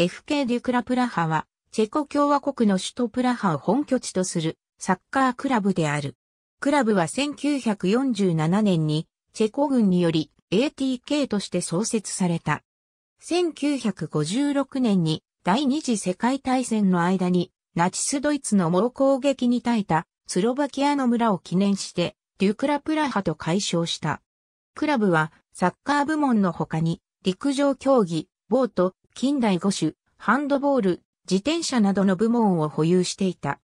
FK デュクラプラハは、チェコ共和国の首都プラハを本拠地とするサッカークラブである。クラブは1947年にチェコ軍により ATK として創設された。1956年に第二次世界大戦の間にナチスドイツの猛攻撃に耐えたスロバキアの村を記念してデュクラプラハと解消した。クラブはサッカー部門の他に陸上競技、ボート、近代五種、ハンドボール、自転車などの部門を保有していた。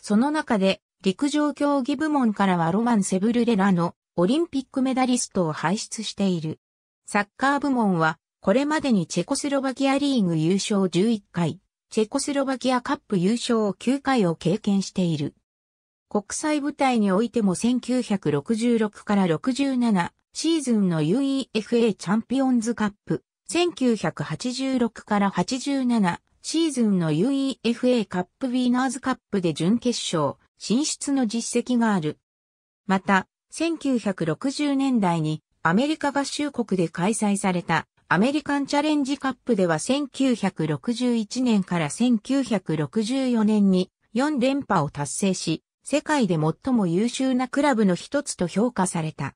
その中で、陸上競技部門からはロマン・セブルレラのオリンピックメダリストを輩出している。サッカー部門は、これまでにチェコスロバキアリーグ優勝11回、チェコスロバキアカップ優勝を9回を経験している。国際舞台においても1966から67シーズンの UEFA チャンピオンズカップ、1986から87シーズンの UEFA カップウィーナーズカップで準決勝進出の実績がある。また、1960年代にアメリカ合衆国で開催されたアメリカンチャレンジカップでは1961年から1964年に4連覇を達成し、世界で最も優秀なクラブの一つと評価された。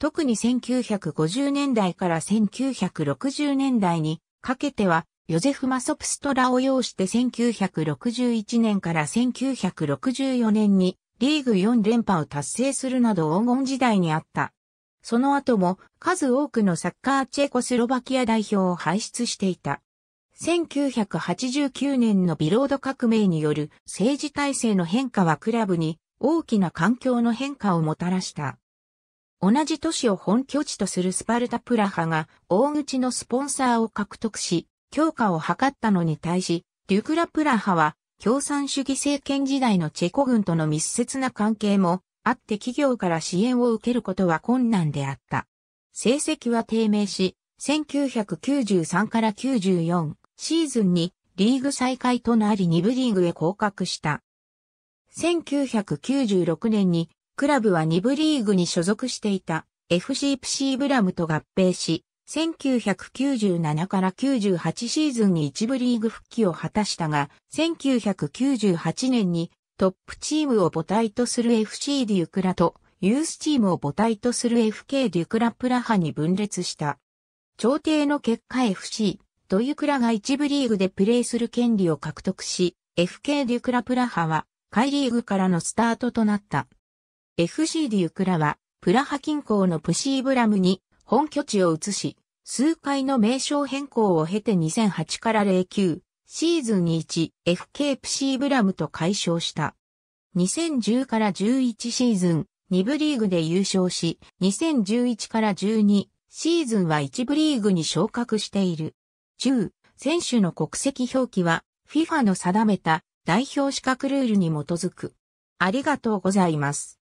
特に1950年代から1960年代にかけては、ヨゼフ・マソプストラを擁して1961年から1964年にリーグ4連覇を達成するなど黄金時代にあった。その後も数多くのサッカーチェコスロバキア代表を輩出していた。1989年のビロード革命による政治体制の変化はクラブに大きな環境の変化をもたらした。同じ都市を本拠地とするスパルタプラハが大口のスポンサーを獲得し、強化を図ったのに対し、デュクラプラハは共産主義政権時代のチェコ軍との密接な関係もあって企業から支援を受けることは困難であった。成績は低迷し、1993から94シーズンにリーグ再開となり2部リーグへ降格した。1996年にクラブは2部リーグに所属していた FC プシーブラムと合併し、1997から98シーズンに1部リーグ復帰を果たしたが、1998年にトップチームを母体とする FC デュクラと、ユースチームを母体とする FK デュクラプラハに分裂した。調停の結果 FC、ドユクラが1部リーグでプレーする権利を獲得し、FK デュクラプラハは、カイリーグからのスタートとなった。FC デュクラは、プラハ近郊のプシーブラムに本拠地を移し、数回の名称変更を経て2008から09、シーズン 1FK プシーブラムと解消した。2010から11シーズン、2部リーグで優勝し、2011から12シーズンは1部リーグに昇格している。10、選手の国籍表記は FIFA の定めた代表資格ルールに基づく。ありがとうございます。